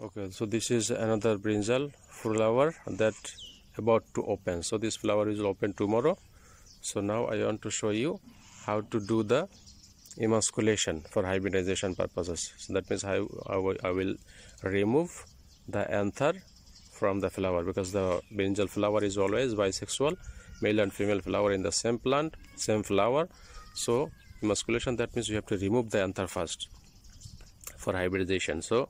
okay so this is another brinjal flower that about to open so this flower will open tomorrow so now i want to show you how to do the emasculation for hybridization purposes so that means I, I will remove the anther from the flower because the brinjal flower is always bisexual male and female flower in the same plant same flower so emasculation that means you have to remove the anther first for hybridization so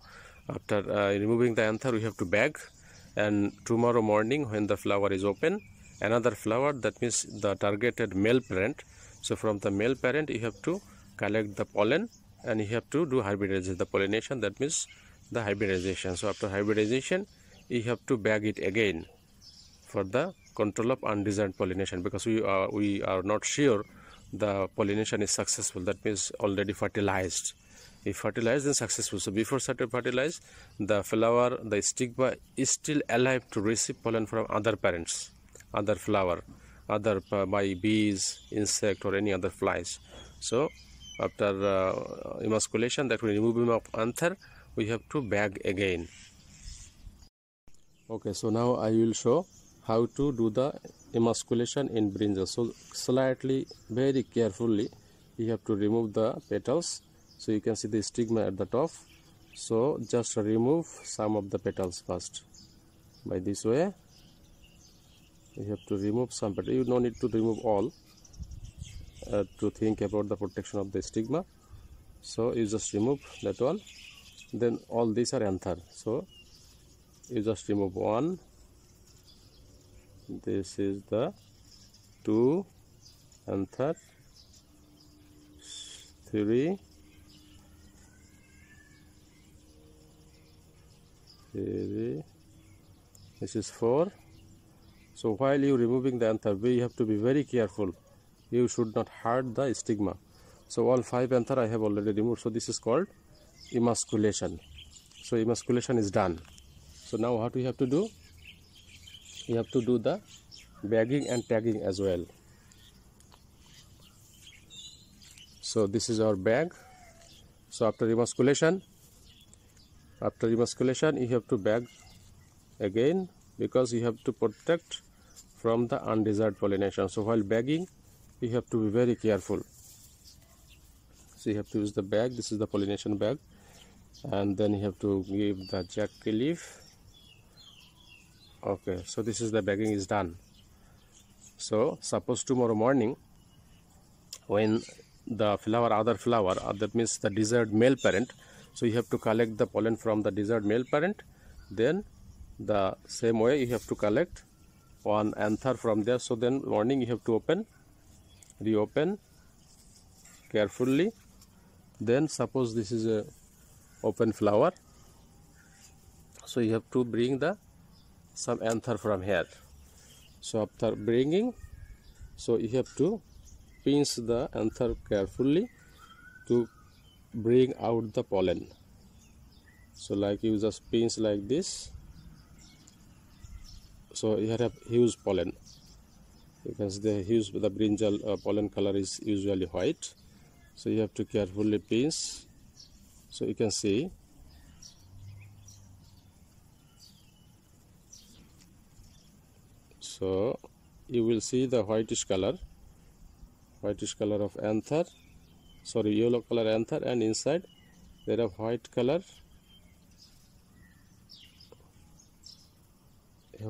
after uh, removing the anther we have to bag and tomorrow morning when the flower is open another flower that means the targeted male parent so from the male parent you have to collect the pollen and you have to do hybridization the pollination that means the hybridization so after hybridization you have to bag it again for the control of undesired pollination because we are uh, we are not sure the pollination is successful that means already fertilized we fertilize then successful so before start fertilize the flower the stigma is still alive to receive pollen from other parents other flower other uh, by bees insect or any other flies so after uh, emasculation that we remove him of anther we have to bag again okay so now i will show how to do the emasculation in brinjal so slightly very carefully we have to remove the petals so you can see the stigma at the top so just remove some of the petals first by this way you have to remove some but you no need to remove all uh, to think about the protection of the stigma so you just remove that one then all these are anther so you just remove one this is the two anther three three. This is four. So while you removing the anther you have to be very careful. You should not hurt the stigma. So all five anther I have already removed. So this is called emasculation. So emasculation is done. So now what we have to do? We have to do the bagging and tagging as well. So this is our bag. So after emasculation, after emasculation you have to bag again because you have to protect from the undesired pollination so while bagging you have to be very careful so you have to use the bag this is the pollination bag and then you have to give the jack leaf okay so this is the bagging is done so suppose tomorrow morning when the flower other flower uh, that means the desired male parent so you have to collect the pollen from the desired male parent then the same way you have to collect one anther from there so then morning you have to open reopen carefully then suppose this is a open flower so you have to bring the some anther from here so after bringing so you have to pinch the anther carefully to bring out the pollen so like you just pinch like this so you have huge pollen you can see the huge the brinjal uh, pollen color is usually white so you have to carefully pinch so you can see so you will see the whitish color whitish color of anther sorry yellow color anther and inside there are white color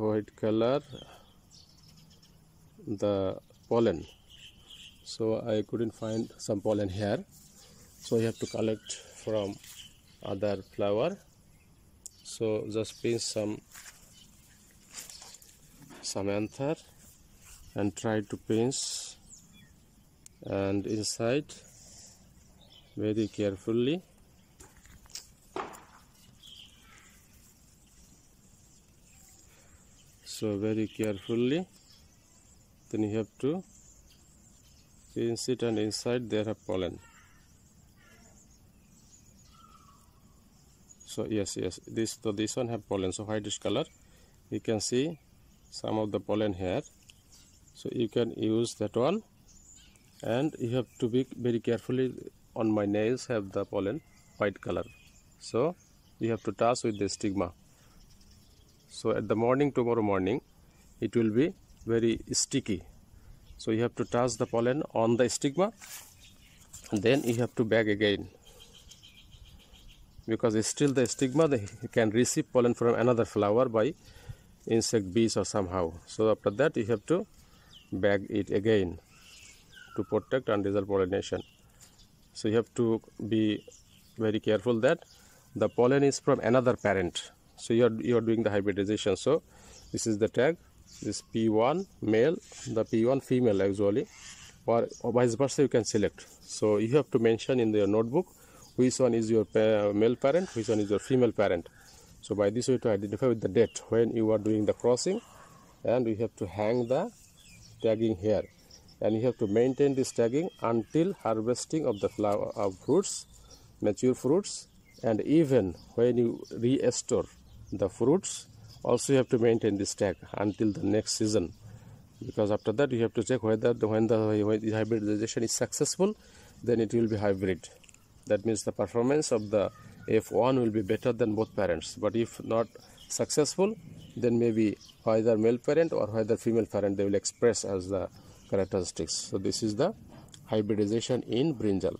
white color the pollen so I couldn't find some pollen here so you have to collect from other flower so just pinch some some anther and try to pinch and inside very carefully so very carefully then you have to pinch it and inside there are pollen so yes yes this so this one have pollen so whitish color you can see some of the pollen here so you can use that one and you have to be very carefully on my nails have the pollen white color so you have to toss with the stigma so at the morning tomorrow morning it will be very sticky so you have to toss the pollen on the stigma then you have to bag again because still the stigma they can receive pollen from another flower by insect bees or somehow so after that you have to bag it again to protect and result pollination so you have to be very careful that the pollen is from another parent so you are you are doing the hybridization so this is the tag this p1 male the p1 female actually or, or vice versa you can select so you have to mention in your notebook which one is your pa male parent which one is your female parent so by this way to identify with the date when you are doing the crossing and we have to hang the tagging here and you have to maintain this tagging until harvesting of the flower of fruits mature fruits and even when you restore the fruits also you have to maintain this tag until the next season because after that you have to check whether the, when the when the hybridization is successful then it will be hybrid that means the performance of the f1 will be better than both parents but if not successful then maybe either male parent or either female parent they will express as the characteristics so this is the hybridization in brinjal